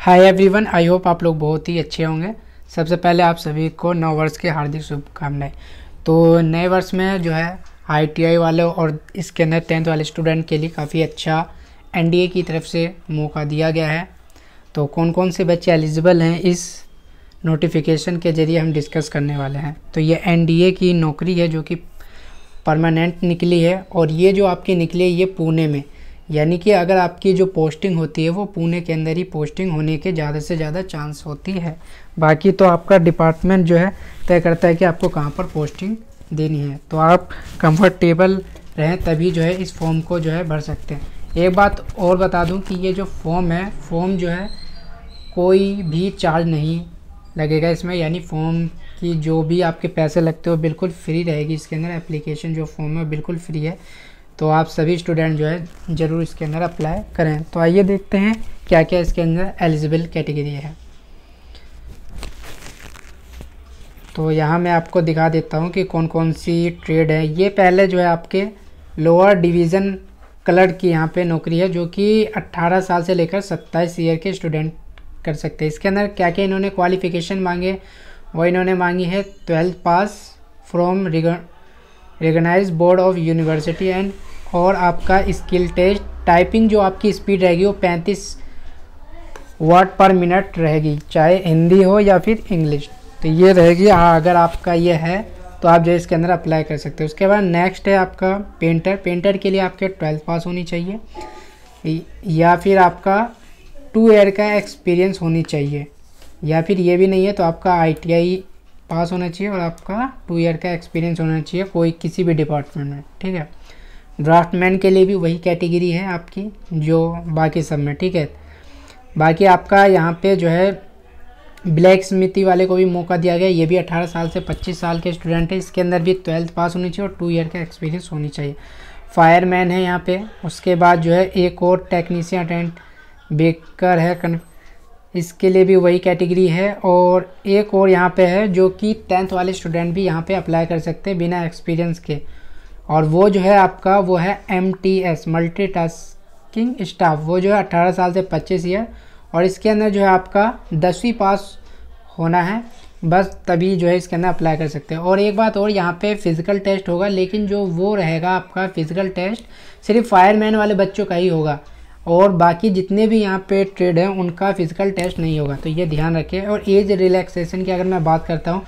hi everyone I hope आप लोग बहुत ही अच्छे होंगे सबसे पहले आप सभी को नव वर्ष के हार्दिक शुभकामनाएं तो नए वर्ष में जो है आईटीआई वाले और इसके अंदर टेंथ वाले स्टूडेंट के लिए काफ़ी अच्छा एनडीए की तरफ से मौका दिया गया है तो कौन कौन से बच्चे एलिजिबल हैं इस नोटिफिकेशन के ज़रिए हम डिस्कस करने वाले हैं तो ये एन की नौकरी है जो कि परमानेंट निकली है और ये जो आपकी निकली है ये पुणे में यानी कि अगर आपकी जो पोस्टिंग होती है वो पुणे के अंदर ही पोस्टिंग होने के ज़्यादा से ज़्यादा चांस होती है बाकी तो आपका डिपार्टमेंट जो है तय करता है कि आपको कहाँ पर पोस्टिंग देनी है तो आप कंफर्टेबल रहें तभी जो है इस फॉर्म को जो है भर सकते हैं एक बात और बता दूं कि ये जो फॉर्म है फॉर्म जो है कोई भी चार्ज नहीं लगेगा इसमें यानी फॉर्म की जो भी आपके पैसे लगते हो बिल्कुल फ्री रहेगी इसके अंदर एप्लीकेशन जो फॉर्म है बिल्कुल फ्री है तो आप सभी स्टूडेंट जो है ज़रूर इसके अंदर अप्लाई करें तो आइए देखते हैं क्या क्या इसके अंदर एलिजिबल कैटेगरी है तो यहाँ मैं आपको दिखा देता हूँ कि कौन कौन सी ट्रेड है ये पहले जो है आपके लोअर डिवीज़न क्लर्क की यहाँ पे नौकरी है जो कि 18 साल से लेकर 27 ईयर के स्टूडेंट कर सकते हैं इसके अंदर क्या क्या इन्होंने क्वालिफिकेशन मांगे वो इन्होंने मांगी है twelfth pass from recognize board of university and और आपका स्किल टेस्ट टाइपिंग जो आपकी स्पीड रहेगी वो पैंतीस वर्ड पर मिनट रहेगी चाहे हिंदी हो या फिर इंग्लिश तो ये रहेगी हाँ अगर आपका ये है तो आप जो इसके अंदर अप्लाई कर सकते हो उसके बाद नेक्स्ट है आपका पेंटर पेंटर के लिए आपके ट्वेल्थ पास होनी चाहिए या फिर आपका टू ईयर का एक्सपीरियंस होनी चाहिए या फिर ये भी नहीं है तो आपका आईटीआई पास होना चाहिए और आपका टू ईयर का एक्सपीरियंस होना चाहिए कोई किसी भी डिपार्टमेंट में ठीक है ड्राफ्टमैन के लिए भी वही कैटेगरी है आपकी जो बाकी सब में ठीक है बाकी आपका यहाँ पे जो है ब्लैक स्मिति वाले को भी मौका दिया गया ये भी 18 साल से 25 साल के स्टूडेंट है इसके अंदर भी ट्वेल्थ पास होनी चाहिए और टू ईयर का एक्सपीरियंस होनी चाहिए फायरमैन है यहाँ पे उसके बाद जो है एक और टेक्नीसियन अटेंट बेकर है इसके लिए भी वही कैटेगरी है और एक और यहाँ पे है जो कि टेंथ वाले स्टूडेंट भी यहाँ पे अप्लाई कर सकते हैं बिना एक्सपीरियंस के और वो जो है आपका वो है M T S multi tasking staff वो जो है अट्ठारह साल से पच्चीस ईयर और इसके अंदर जो है आपका दसवीं पास होना है बस तभी जो है इसके अंदर अप्लाई कर सकते हैं और एक बात और यहाँ पे फ़िज़िकल टेस्ट होगा लेकिन जो वो रहेगा आपका फ़िज़िकल टेस्ट सिर्फ फायरमैन वाले बच्चों का ही होगा और बाकी जितने भी यहाँ पे ट्रेड हैं उनका फ़िज़िकल टेस्ट नहीं होगा तो ये ध्यान रखें और एज रिलैक्सेशन की अगर मैं बात करता हूँ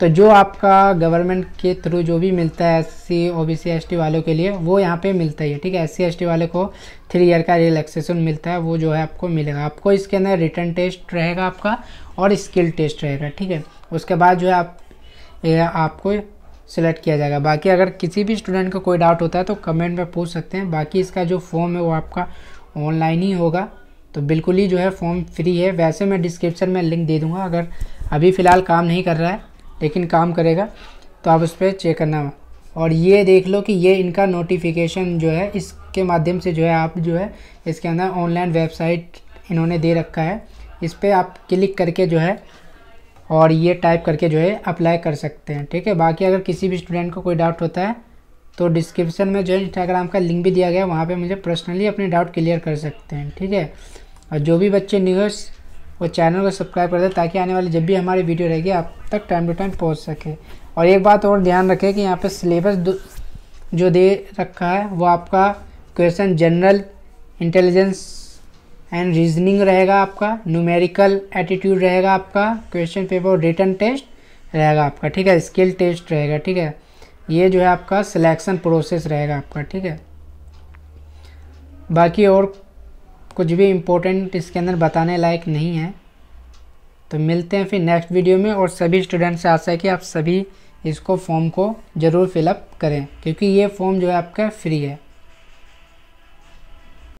तो जो आपका गवर्नमेंट के थ्रू जो भी मिलता है S C O B C S T वालों के लिए वो यहाँ पे मिलता ही है ठीक है एस सी एस टी वाले को थ्री ईयर का रिलैक्सेशन मिलता है वो जो है आपको मिलेगा आपको इसके अंदर रिटर्न टेस्ट रहेगा आपका और स्किल टेस्ट रहेगा ठीक है उसके बाद जो है आप आपको सेलेक्ट किया जाएगा बाकी अगर किसी भी स्टूडेंट को कोई डाउट होता है तो कमेंट में पूछ सकते हैं बाकी इसका जो फॉर्म है वो आपका ऑनलाइन ही होगा तो बिल्कुल ही जो है फॉर्म फ्री है वैसे मैं डिस्क्रिप्शन में लिंक दे दूँगा अगर अभी फ़िलहाल काम नहीं कर रहा है लेकिन काम करेगा तो आप उस पर चेक करना और ये देख लो कि ये इनका नोटिफिकेशन जो है इसके माध्यम से जो है आप जो है इसके अंदर ऑनलाइन वेबसाइट इन्होंने दे रखा है इस पर आप क्लिक करके जो है और ये टाइप करके जो है अप्लाई कर सकते हैं ठीक है बाकी अगर किसी भी स्टूडेंट को कोई डाउट होता है तो डिस्क्रिप्शन में जो है इंस्टाग्राम का लिंक भी दिया गया है वहाँ पर मुझे पर्सनली अपने डाउट क्लियर कर सकते हैं ठीक है और जो भी बच्चे न्यूज़ और चैनल को सब्सक्राइब कर दे ताकि आने वाली जब भी हमारी वीडियो रहेगी आप तक टाइम टू टाइम पहुँच सके और एक बात और ध्यान रखें कि यहाँ पर सिलेबस जो दे रखा है वो आपका question general intelligence and reasoning रहेगा आपका न्यूमेरिकल एटीट्यूड रहेगा आपका क्वेश्चन पेपर रिटर्न टेस्ट रहेगा आपका ठीक है स्किल टेस्ट रहेगा ठीक है ये जो है आपका सिलेक्शन प्रोसेस रहेगा आपका ठीक है बाकी और कुछ भी इम्पोर्टेंट इसके अंदर बताने लायक नहीं है तो मिलते हैं फिर नेक्स्ट वीडियो में और सभी स्टूडेंट से आशा है कि आप सभी इसको फॉर्म को ज़रूर फिलअप करें क्योंकि ये फॉर्म जो है आपका फ्री है